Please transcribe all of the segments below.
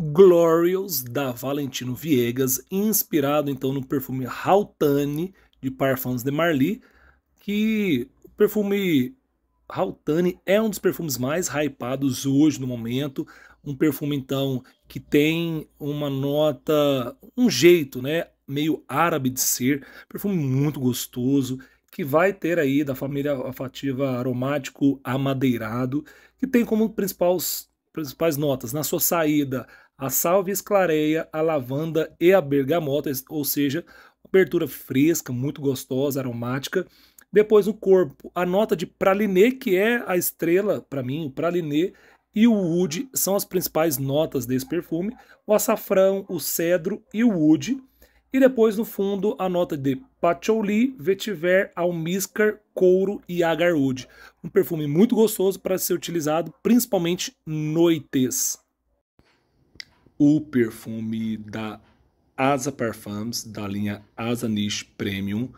Glorious da Valentino Viegas, inspirado então no perfume Rautane de Parfums de Marly, que o perfume Rautane é um dos perfumes mais hypados hoje no momento, um perfume então que tem uma nota, um jeito, né, meio árabe de ser, perfume muito gostoso, que vai ter aí da família olfativa aromático amadeirado, que tem como principais principais notas na sua saída a salvia esclareia, a lavanda e a bergamota, ou seja, abertura fresca, muito gostosa, aromática. Depois no corpo, a nota de pralinê, que é a estrela para mim, o pralinê e o wood são as principais notas desse perfume, o açafrão, o cedro e o wood. E depois no fundo, a nota de patchouli, vetiver, almíscar, couro e agarwood. Um perfume muito gostoso para ser utilizado principalmente noites o perfume da Asa Parfums, da linha Asa Niche Premium,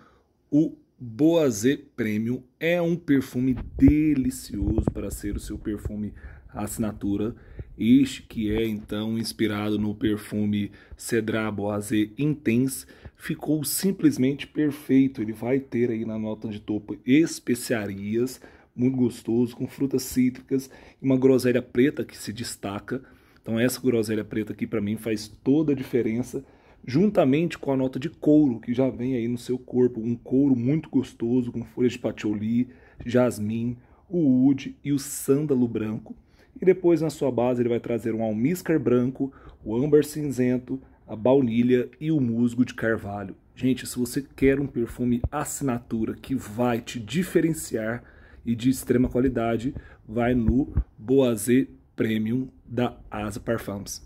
o Boazé Premium é um perfume delicioso para ser o seu perfume assinatura. Este que é então inspirado no perfume Cedra Boazé Intense, ficou simplesmente perfeito. Ele vai ter aí na nota de topo especiarias, muito gostoso, com frutas cítricas e uma groselha preta que se destaca. Então essa groselha preta aqui para mim faz toda a diferença, juntamente com a nota de couro que já vem aí no seu corpo, um couro muito gostoso com folhas de patchouli, jasmim, o wood e o sândalo branco. E depois na sua base ele vai trazer um almíscar branco, o âmbar cinzento, a baunilha e o musgo de carvalho. Gente, se você quer um perfume assinatura que vai te diferenciar e de extrema qualidade, vai no Boazé. Premium da Asa Parfums.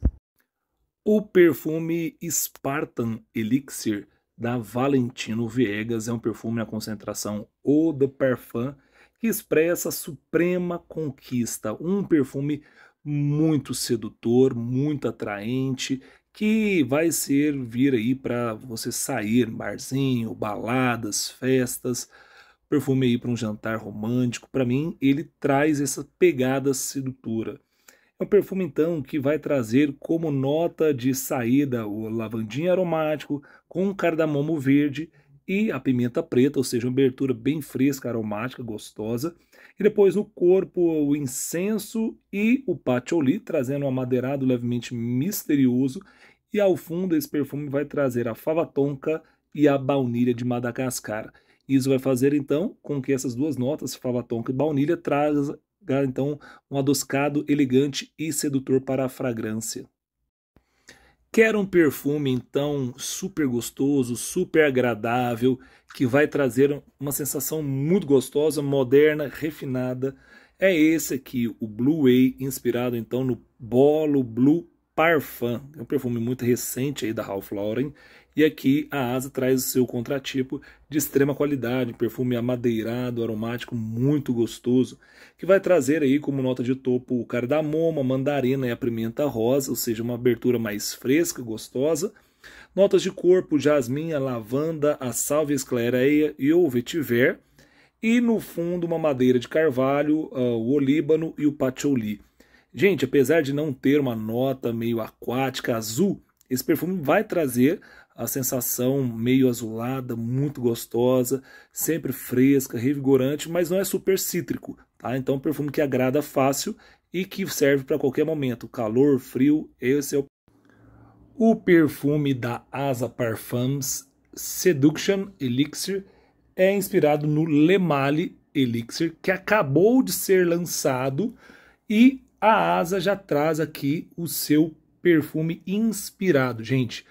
O perfume Spartan Elixir da Valentino Viegas é um perfume na concentração Eau de Parfum que expressa a suprema conquista, um perfume muito sedutor, muito atraente, que vai ser vir aí para você sair barzinho, baladas, festas, perfume aí para um jantar romântico. Para mim, ele traz essa pegada sedutora. É um perfume então que vai trazer como nota de saída o lavandinha aromático com cardamomo verde e a pimenta preta, ou seja, uma abertura bem fresca, aromática, gostosa. E depois no corpo o incenso e o patchouli, trazendo um amadeirado levemente misterioso. E ao fundo esse perfume vai trazer a fava tonka e a baunilha de Madagascar. Isso vai fazer então com que essas duas notas, fava tonka e baunilha, traz, então um adoscado elegante e sedutor para a fragrância. Quer um perfume então super gostoso, super agradável, que vai trazer uma sensação muito gostosa, moderna, refinada? É esse aqui, o Blue Way, inspirado então no Bolo Blue Parfum, é um perfume muito recente aí da Ralph Lauren, e aqui a Asa traz o seu contratipo de extrema qualidade, perfume amadeirado, aromático, muito gostoso, que vai trazer aí como nota de topo o cardamomo, a mandarina e a pimenta rosa, ou seja, uma abertura mais fresca, gostosa. Notas de corpo, jasmim, a lavanda, a salvia esclareia e o vetiver. E no fundo uma madeira de carvalho, ah, o olíbano e o patchouli. Gente, apesar de não ter uma nota meio aquática, azul, esse perfume vai trazer a sensação meio azulada, muito gostosa, sempre fresca, revigorante, mas não é super cítrico, tá? Então, é um perfume que agrada fácil e que serve para qualquer momento, calor, frio, esse é o o perfume da Asa Parfums Seduction Elixir é inspirado no Lemale Elixir, que acabou de ser lançado e a Asa já traz aqui o seu perfume inspirado, gente.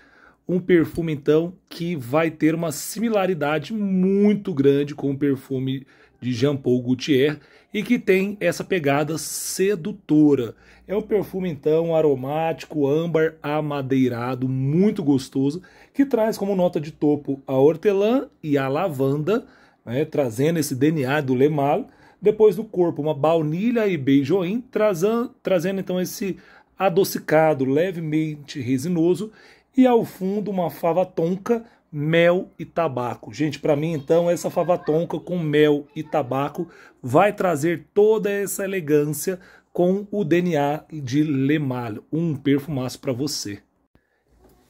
Um perfume então que vai ter uma similaridade muito grande com o perfume de Jean Paul Gaultier e que tem essa pegada sedutora. É um perfume então aromático, âmbar amadeirado, muito gostoso, que traz como nota de topo a hortelã e a lavanda, né, trazendo esse DNA do Le Mal, depois do corpo, uma baunilha e beijoim, trazendo, trazendo então esse adocicado levemente resinoso. E ao fundo, uma fava tonka, mel e tabaco. Gente, para mim então essa fava tonka com mel e tabaco vai trazer toda essa elegância com o DNA de Le um perfumaço para você.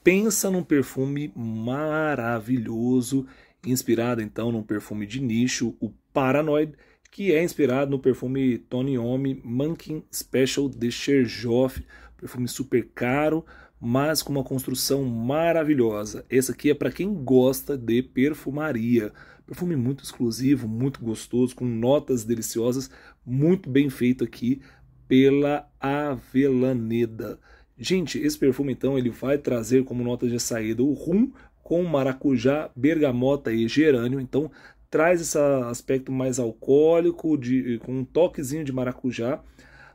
Pensa num perfume maravilhoso, inspirado então num perfume de nicho, o Paranoid que é inspirado no perfume Tony Homme Mankin Special de Cherjoff, perfume super caro, mas com uma construção maravilhosa. Esse aqui é para quem gosta de perfumaria. Perfume muito exclusivo, muito gostoso, com notas deliciosas, muito bem feito aqui pela Avelaneda. Gente, esse perfume então ele vai trazer como nota de saída o rum com maracujá, bergamota e gerânio. Então traz esse aspecto mais alcoólico, de, com um toquezinho de maracujá.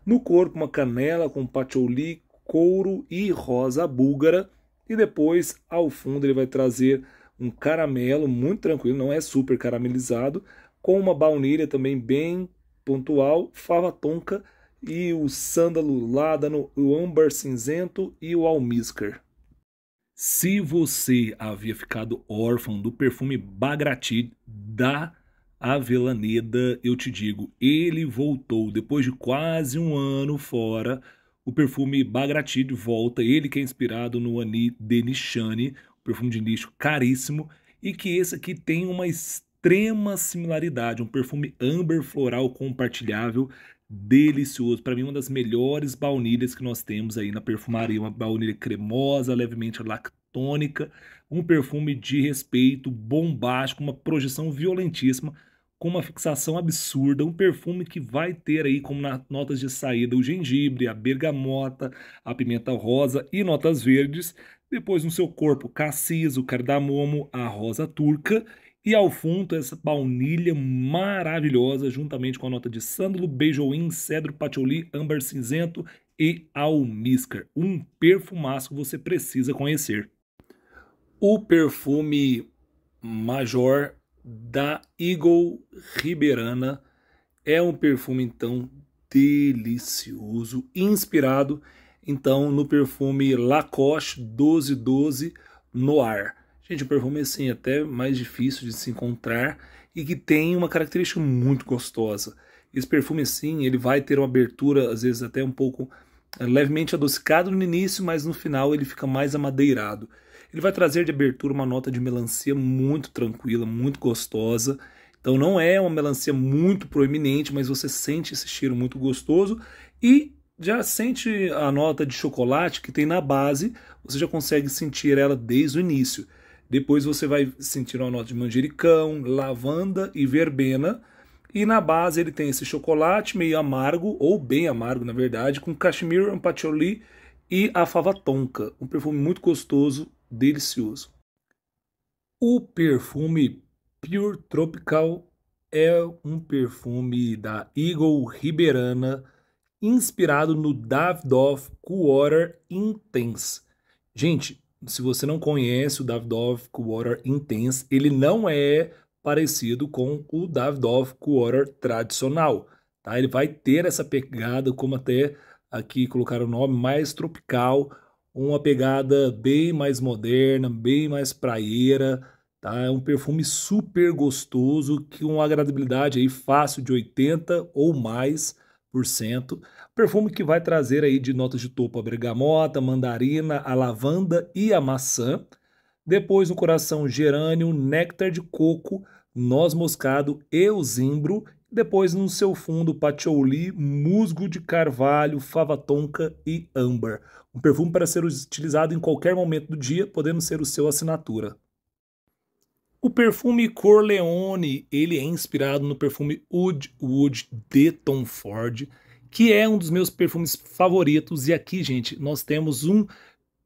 No corpo, uma canela com patchouli, couro e rosa búlgara. E depois, ao fundo, ele vai trazer um caramelo muito tranquilo, não é super caramelizado, com uma baunilha também bem pontual, fava tonka e o sândalo ládano, o âmbar cinzento e o almíscar. Se você havia ficado órfão do perfume Bagrati da Avellaneda, eu te digo, ele voltou. Depois de quase um ano fora, o perfume Bagrati volta. Ele que é inspirado no Ani de Nishani, um perfume de nicho caríssimo, e que esse aqui tem uma extrema similaridade, um perfume amber floral compartilhável delicioso. Para mim, uma das melhores baunilhas que nós temos aí na perfumaria. Uma baunilha cremosa, levemente lactônica, um perfume de respeito, bombástico, uma projeção violentíssima, com uma fixação absurda. Um perfume que vai ter aí como notas de saída o gengibre, a bergamota, a pimenta rosa e notas verdes. Depois, no seu corpo, cassis, o cardamomo, a rosa turca e ao fundo, essa baunilha maravilhosa, juntamente com a nota de sândalo, beijoim, cedro, patchouli, âmbar cinzento e almíscar. Um perfumaço que você precisa conhecer. O perfume major da Eagle Ribeirana é um perfume, então, delicioso, inspirado, então, no perfume Lacoste 1212 Noir. Gente, o é perfume é assim, até mais difícil de se encontrar e que tem uma característica muito gostosa. Esse perfume, assim, ele vai ter uma abertura, às vezes até um pouco é, levemente adocicado no início, mas no final ele fica mais amadeirado. Ele vai trazer de abertura uma nota de melancia muito tranquila, muito gostosa. Então não é uma melancia muito proeminente, mas você sente esse cheiro muito gostoso e já sente a nota de chocolate que tem na base, você já consegue sentir ela desde o início. Depois você vai sentir uma nota de manjericão, lavanda e verbena. E na base ele tem esse chocolate meio amargo, ou bem amargo na verdade, com cashmere, ampacholi e a fava tonka. Um perfume muito gostoso, delicioso. O perfume Pure Tropical é um perfume da Eagle Ribeirana, inspirado no Davidoff Water Intense. Gente, se você não conhece o Davidoff Water Intense, ele não é parecido com o Davidoff Water tradicional. Tá? Ele vai ter essa pegada, como até aqui colocaram o nome, mais tropical, uma pegada bem mais moderna, bem mais praieira. Tá? É um perfume super gostoso, com uma agradabilidade aí fácil de 80 ou mais Perfume que vai trazer aí de notas de topo a bergamota, mandarina, a lavanda e a maçã. Depois no coração gerânio, néctar de coco, noz moscado e o zimbro. Depois no seu fundo patchouli, musgo de carvalho, fava tonka e âmbar. Um perfume para ser utilizado em qualquer momento do dia, podendo ser o seu assinatura. O perfume Corleone, ele é inspirado no perfume Wood Wood de Tom Ford, que é um dos meus perfumes favoritos. E aqui, gente, nós temos uma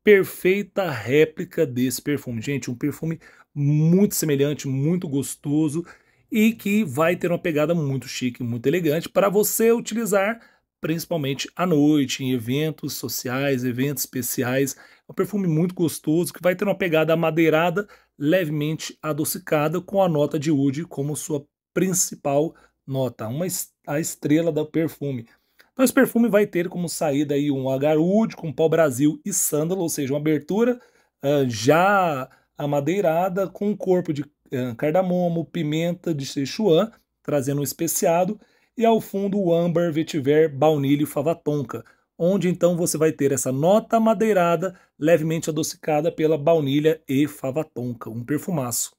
perfeita réplica desse perfume. Gente, um perfume muito semelhante, muito gostoso e que vai ter uma pegada muito chique, muito elegante para você utilizar principalmente à noite, em eventos sociais, eventos especiais. É um perfume muito gostoso que vai ter uma pegada amadeirada, levemente adocicada com a nota de oud como sua principal nota, uma est a estrela do perfume. Então esse perfume vai ter como saída aí um oud com pau Brasil e sândalo, ou seja, uma abertura uh, já amadeirada com um corpo de uh, cardamomo, pimenta de Sichuan, trazendo um especiado, e ao fundo o âmbar, vetiver, baunilha e fava tonka, onde então você vai ter essa nota amadeirada levemente adocicada pela baunilha e fava tonka, um perfumaço.